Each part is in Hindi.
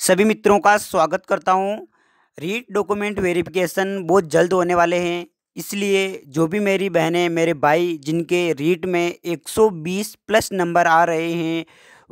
सभी मित्रों का स्वागत करता हूँ रीट डॉक्यूमेंट वेरिफिकेशन बहुत जल्द होने वाले हैं इसलिए जो भी मेरी बहनें मेरे भाई जिनके रीट में 120 प्लस नंबर आ रहे हैं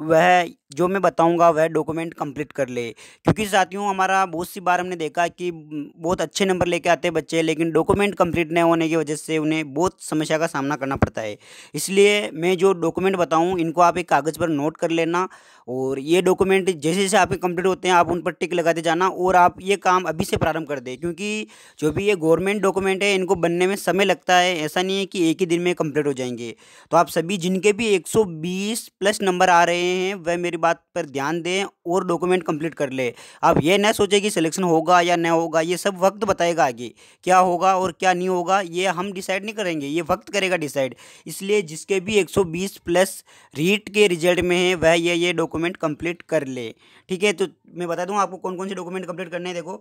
वह जो मैं बताऊंगा वह डॉक्यूमेंट कंप्लीट कर ले क्योंकि साथियों हमारा बहुत सी बार हमने देखा कि बहुत अच्छे नंबर लेके आते हैं बच्चे लेकिन डॉक्यूमेंट कंप्लीट नहीं होने की वजह से उन्हें बहुत समस्या का सामना करना पड़ता है इसलिए मैं जो डॉक्यूमेंट बताऊं इनको आप एक कागज़ पर नोट कर लेना और ये डॉक्यूमेंट जैसे जैसे आपके कंप्लीट होते हैं आप उन पर टिक लगाते जाना और आप ये काम अभी से प्रारंभ कर दें क्योंकि जो भी ये गवर्नमेंट डॉक्यूमेंट है इनको बनने में समय लगता है ऐसा नहीं है कि एक ही दिन में कंप्लीट हो जाएंगे तो आप सभी जिनके भी 120 प्लस नंबर आ रहे हैं वह मेरी बात पर ध्यान दें और डॉक्यूमेंट कंप्लीट कर ले आप ये ना सोचें कि सिलेक्शन होगा या नहीं होगा ये सब वक्त बताएगा आगे क्या होगा और क्या नहीं होगा ये हम डिसाइड नहीं करेंगे ये वक्त करेगा डिसाइड इसलिए जिसके भी 120 प्लस रीट के रिजल्ट में है वह ये ये डॉक्यूमेंट कंप्लीट कर ले ठीक है तो मैं बता दूँ आपको कौन कौन से डॉक्यूमेंट कम्प्लीट करने हैं देखो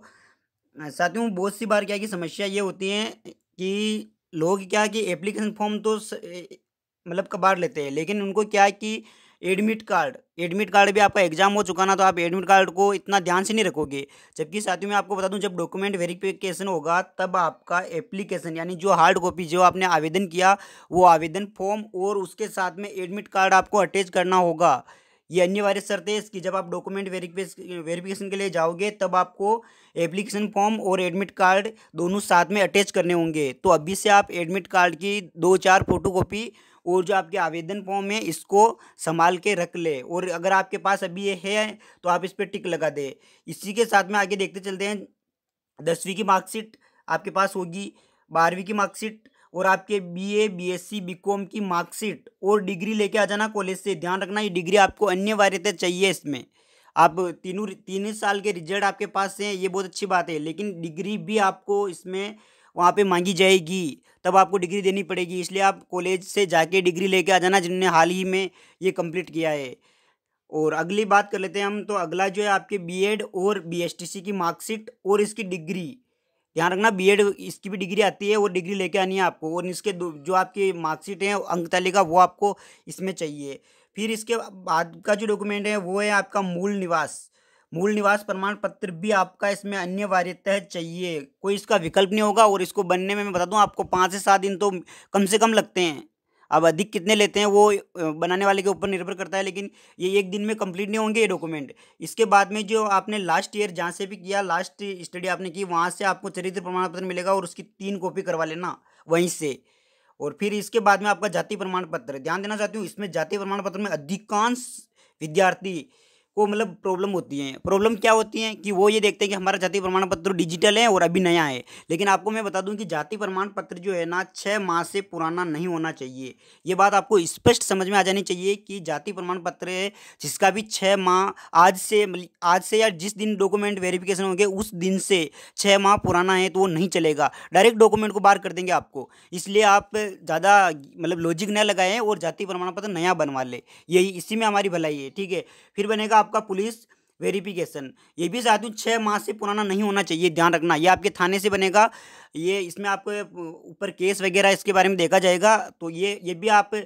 साथियों बहुत सी बार क्या की समस्या ये होती है कि लोग क्या कि एप्लीकेशन फॉर्म तो मतलब कबाड़ लेते हैं लेकिन उनको क्या कि एडमिट कार्ड एडमिट कार्ड भी आपका एग्जाम हो चुका ना तो आप एडमिट कार्ड को इतना ध्यान से नहीं रखोगे जबकि साथियों मैं आपको बता दूं जब डॉक्यूमेंट वेरिफिकेशन होगा तब आपका एप्लीकेशन यानी जो हार्ड कॉपी जो आपने आवेदन किया वो आवेदन फॉर्म और उसके साथ में एडमिट कार्ड आपको अटैच करना होगा ये अनिवार्य शर्त है इसकी जब आप डॉक्यूमेंट वेरिफिकेशन के लिए जाओगे तब आपको एप्लीकेशन फॉर्म और एडमिट कार्ड दोनों साथ में अटैच करने होंगे तो अभी से आप एडमिट कार्ड की दो चार फोटोकॉपी और जो आपके आवेदन फॉर्म है इसको संभाल के रख ले और अगर आपके पास अभी ये है तो आप इस पर टिक लगा दे इसी के साथ में आगे देखते चलते हैं दसवीं की मार्कशीट आपके पास होगी बारहवीं की मार्कशीट और आपके बीए बीएससी बीकॉम की मार्कशीट और डिग्री लेके आ जाना कॉलेज से ध्यान रखना ये डिग्री आपको अनिवार्यता चाहिए इसमें आप तीनों तीन साल के रिजल्ट आपके पास हैं ये बहुत अच्छी बात है लेकिन डिग्री भी आपको इसमें वहाँ पे मांगी जाएगी तब आपको डिग्री देनी पड़ेगी इसलिए आप कॉलेज से जाके डिग्री लेके आ जाना जिन्होंने हाल ही में ये कंप्लीट किया है और अगली बात कर लेते हैं हम तो अगला जो है आपके बीएड और बीएसटीसी की मार्कशीट और इसकी डिग्री ध्यान रखना बीएड इसकी भी डिग्री आती है और डिग्री लेके आनी है आपको और इसके जो आपकी मार्कशीट हैं अंक तालिका वो आपको इसमें चाहिए फिर इसके बाद का जो डॉक्यूमेंट है वो है आपका मूल निवास मूल निवास प्रमाण पत्र भी आपका इसमें अनिवार्यतः चाहिए कोई इसका विकल्प नहीं होगा और इसको बनने में मैं बता दूं आपको पाँच से सात दिन तो कम से कम लगते हैं अब अधिक कितने लेते हैं वो बनाने वाले के ऊपर निर्भर करता है लेकिन ये एक दिन में कंप्लीट नहीं होंगे ये डॉक्यूमेंट इसके बाद में जो आपने लास्ट ईयर जहाँ से भी किया लास्ट स्टडी आपने की वहाँ से आपको चरित्र प्रमाण पत्र मिलेगा और उसकी तीन कॉपी करवा लेना वहीं से और फिर इसके बाद में आपका जाति प्रमाण पत्र ध्यान देना चाहती हूँ इसमें जाति प्रमाण पत्र में अधिकांश विद्यार्थी को मतलब प्रॉब्लम होती है प्रॉब्लम क्या होती है कि वो ये देखते हैं कि हमारा जाति प्रमाण पत्र डिजिटल है और अभी नया है लेकिन आपको मैं बता दूं कि जाति प्रमाण पत्र जो है ना छः माह से पुराना नहीं होना चाहिए ये बात आपको स्पष्ट समझ में आ जानी चाहिए कि जाति प्रमाण पत्र है जिसका भी छः माह आज से आज से या जिस दिन डॉक्यूमेंट वेरिफिकेशन होंगे उस दिन से छः माह पुराना है तो वो नहीं चलेगा डायरेक्ट डॉक्यूमेंट को बाहर कर देंगे आपको इसलिए आप ज़्यादा मतलब लॉजिक न लगाएं और जाति प्रमाण पत्र नया बनवा लें यही इसी में हमारी भलाई है ठीक है फिर बनेगा आपका पुलिस वेरिफिकेशन ये भी साथियों छः माह से पुराना नहीं होना चाहिए ध्यान रखना ये आपके थाने से बनेगा ये इसमें आपको ऊपर केस वगैरह इसके बारे में देखा जाएगा तो ये ये भी आप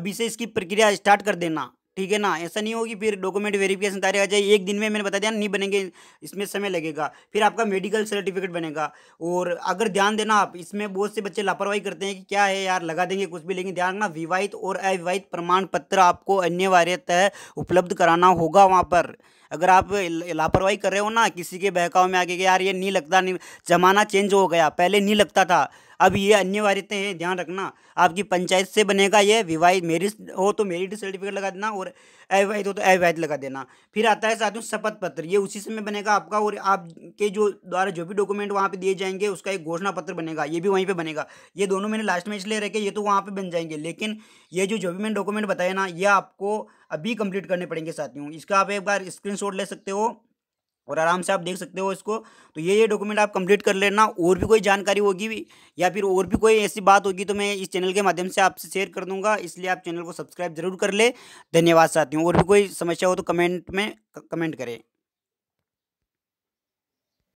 अभी से इसकी प्रक्रिया स्टार्ट कर देना ठीक है ना ऐसा नहीं होगी फिर डॉक्यूमेंट वेरिफिकेशन तारीख आ जाए एक दिन में मैंने बता दिया नहीं बनेंगे इसमें समय लगेगा फिर आपका मेडिकल सर्टिफिकेट बनेगा और अगर ध्यान देना आप इसमें बहुत से बच्चे लापरवाही करते हैं कि क्या है यार लगा देंगे कुछ भी लेकिन ध्यान रखना विवाहित और अविवाहित प्रमाण पत्र आपको अनिवार्यतः उपलब्ध कराना होगा वहाँ पर अगर आप लापरवाही कर रहे हो ना किसी के बहकाव में आगे यार ये नहीं लगता नहीं जमाना चेंज हो गया पहले नहीं लगता था अब ये अनिवार्यते हैं ध्यान रखना आपकी पंचायत से बनेगा ये विवाहित मेरिट हो तो मेरिट सर्टिफिकेट लगा देना और अविवाहित हो तो अविवाहित लगा देना फिर आता है साथियों शपथ पत्र ये उसी समय बनेगा आपका और आपके जो द्वारा जो भी डॉक्यूमेंट वहाँ पे दिए जाएंगे उसका एक घोषणा पत्र बनेगा ये भी वहीं पर बनेगा ये दोनों मैंने लास्ट में इसलिए रखे ये तो वहाँ पर बन जाएंगे लेकिन ये जो जो भी मैंने डॉक्यूमेंट बताया ना ये आपको अभी कंप्लीट करने पड़ेंगे साथियों इसका आप एक बार स्क्रीनशॉट ले सकते हो और आराम से आप देख सकते हो इसको तो ये ये डॉक्यूमेंट आप कंप्लीट कर लेना और भी कोई जानकारी होगी या फिर और भी कोई ऐसी बात होगी तो मैं इस चैनल के माध्यम से आपसे शेयर कर दूंगा इसलिए आप चैनल को सब्सक्राइब जरूर कर ले धन्यवाद साथियों और भी कोई समस्या हो तो कमेंट में कमेंट करें